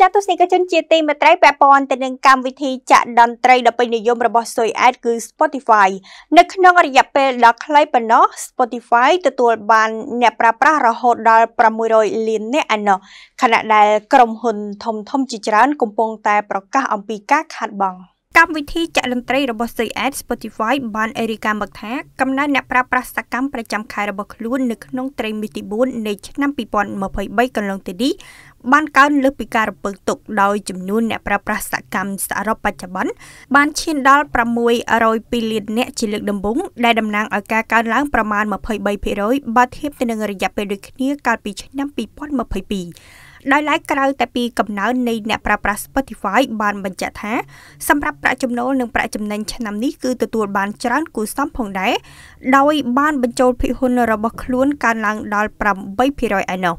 ចាត់ទស្សនិកជនជាទីមេត្រីពាក់ព័ន្ធទៅនឹងកម្មវិធីចាក់តន្ត្រីដ៏ពេញនិយមរបស់ Soy Ad គឺ Spotify នៅក្នុងរយៈពេលដ៏ខ្លីប៉ុណ្ណោះ Spotify ទទួលបានអ្នកប្រើប្រាស់រហូតដល់600លាននាក់ឯណោះខណៈដែលក្រុមហ៊ុនធំៗជាច្រើនកំពុងតែប្រកាសអំពីការខាតបង់កម្មវិធីចាក់តន្ត្រីរបស់ CX Spotify បានអេរីកាមកថាកំណើនអ្នកប្រើប្រាស់សកម្មប្រចាំខែរបស់ខ្លួននៅក្នុងត្រីមាសទី4នៃឆ្នាំ2023កន្លងទៅនេះបានកើនលើសពីការរំពឹងទុកដោយចំនួន អ្នកប្រើប្រាស់សកម្មសរុបបច្ចុប្បន្នបានឈានដល់602លាននាក់ជាលើកដំបូងដែលតំណាងឲ្យការកើនឡើងប្រមាណ23%បើធៀបទៅនឹងរយៈពេលដូចគ្នាកាលពីឆ្នាំ2022ដោយឡែកក្រៅតែពីកំណើននៃអ្នកប្រើប្រាស់ Spotify បានបញ្ជាក់ថា សម្រាប់ប្រាក់ចំណូលនិងប្រាក់ចំណេញឆ្នាំនេះគឺទទួលបានច្រើនគួរសមផងដែរដោយបានបញ្ចូលភាគហ៊ុនរបស់ខ្លួនកើនឡើងដល់8%ឯណោះ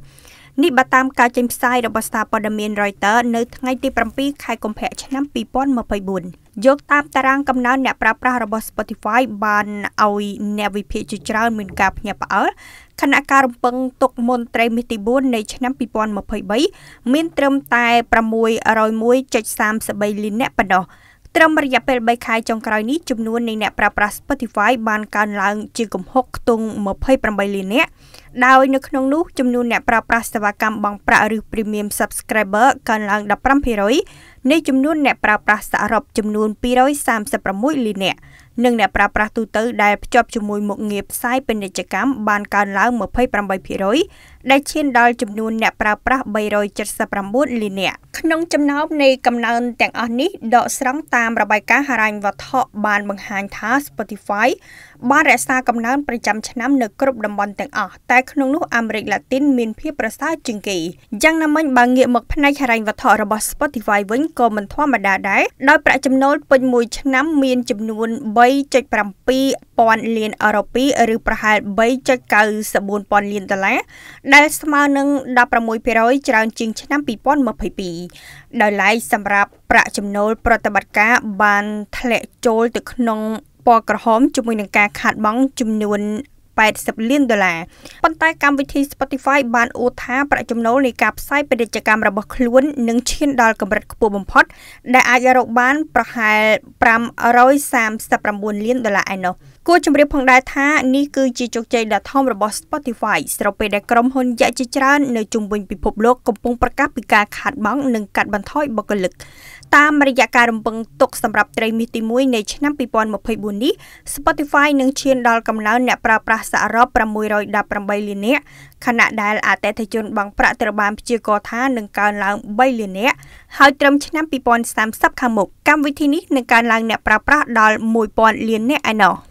នេះបើតាមការចេញផ្សាយរបស់សារព័ត៌មាន Reuters នៅថ្ងៃទី7ខែកុម្ភៈឆ្នាំ2024យកតាមតារាងកំណើនអ្នកប្រើប្រាស់របស់ Spotify បានឲ្យអ្នកវិភាគជាច្រើនមានការភ្ញាក់ផ្អើលខណៈការរំពឹងទុកមន្ត្រីមាសទី4នៃឆ្នាំ2023មានត្រឹមតែ601.33លាននាក់ប៉ុណ្ណោះត្រឹមរយៈពេល3ខែចុងក្រោយនេះចំនួននៃអ្នកប្រើប្រាស់ Spotify បានកើនឡើងជាគំហុកខ្ទង់28លាននាក់ដោយនៅក្នុងនោះចំនួនអ្នកប្រើប្រាស់សេវាកម្មបង់ប្រាក់ឬ Premium Subscriber កើនឡើង15%នៃចំនួនអ្នកប្រើប្រាស់សរុបចំនួន236លាននាក់និងអ្នកប្រើប្រាស់ទូទៅដែលភ្ជាប់ជាមួយមុខងារផ្សាយពាណិជ្ជកម្មបានកើនឡើង28%ដែលឈានដល់ចំនួន អ្នកប្រើប្រាស់379លាននាក់ក្នុងចំណោមនៃកំណើនទាំងអស់នេះដកស្រង់តាមរបាយការណ៍ហិរញ្ញវត្ថុបានបង្ហាញថា Spotify បានរក្សាកំណើនប្រចាំឆ្នាំនៅគ្រប់តំបន់ទាំងអស់តែក្នុងនោះអាមេរិកឡាទីនមានភាពប្រសើរជាងគេយ៉ាងណាមិញបើងាកមកផ្នែកហិរញ្ញវត្ថុរបស់ Spotify វិញក៏មិនធម្មតាដែរដោយប្រាក់ចំណូលពេញមួយឆ្នាំមានចំនួន3 8.7ពាន់លានអឺរ៉ូពីឬប្រហែល3.94ពាន់លានដុល្លារដែលស្មើនឹង16%ច្រើនជាងឆ្នាំ2022ដោយឡែកសម្រាប់ប្រាក់ចំណូល ប្រតិបត្តិការ បានធ្លាក់ចូលទៅក្នុងពណ៌ក្រហមជាមួយនឹងការខាតបង់ចំនួន80លានដុល្លារប៉ុន្តែកម្មវិធី Spotify បានអួតថា ប្រាក់ចំណូលនៃការផ្សាយពាណិជ្ជកម្មរបស់ខ្លួននឹងឈានដល់កម្រិតខ្ពស់បំផុត ដែលអាចរកបាន ប្រហែល539លានដុល្លារឯណោះ។គួរជម្រាបផងដែរថានេះគឺជាជោគជ័យដ៏ធំរបស់ Spotify ស្របពេលដែលក្រុមហ៊ុនយក្សជាច្រើននៅជុំវិញពិភពលោកកំពុងប្រកាសពីការខាតបង់និងកាត់បន្ថយបុគ្គលិកតាមរយៈការរំពឹងទុកសម្រាប់ត្រីមាសទី1នៃឆ្នាំ2024នេះ Spotify នឹងឈានដល់កំណើនអ្នកប្រើប្រាស់សរុប618លាននាក់ខណៈដែលអតិថិជនបង់ប្រាក់ត្រូវបានព្យាករណ៍ថានឹងកើនឡើង3លាននាក់ហើយត្រឹមឆ្នាំ2030ខាងមុខកម្មវិធីនេះនឹងកើនឡើងអ្នកប្រើប្រាស់ដល់1000លាននាក់ឯណោះ។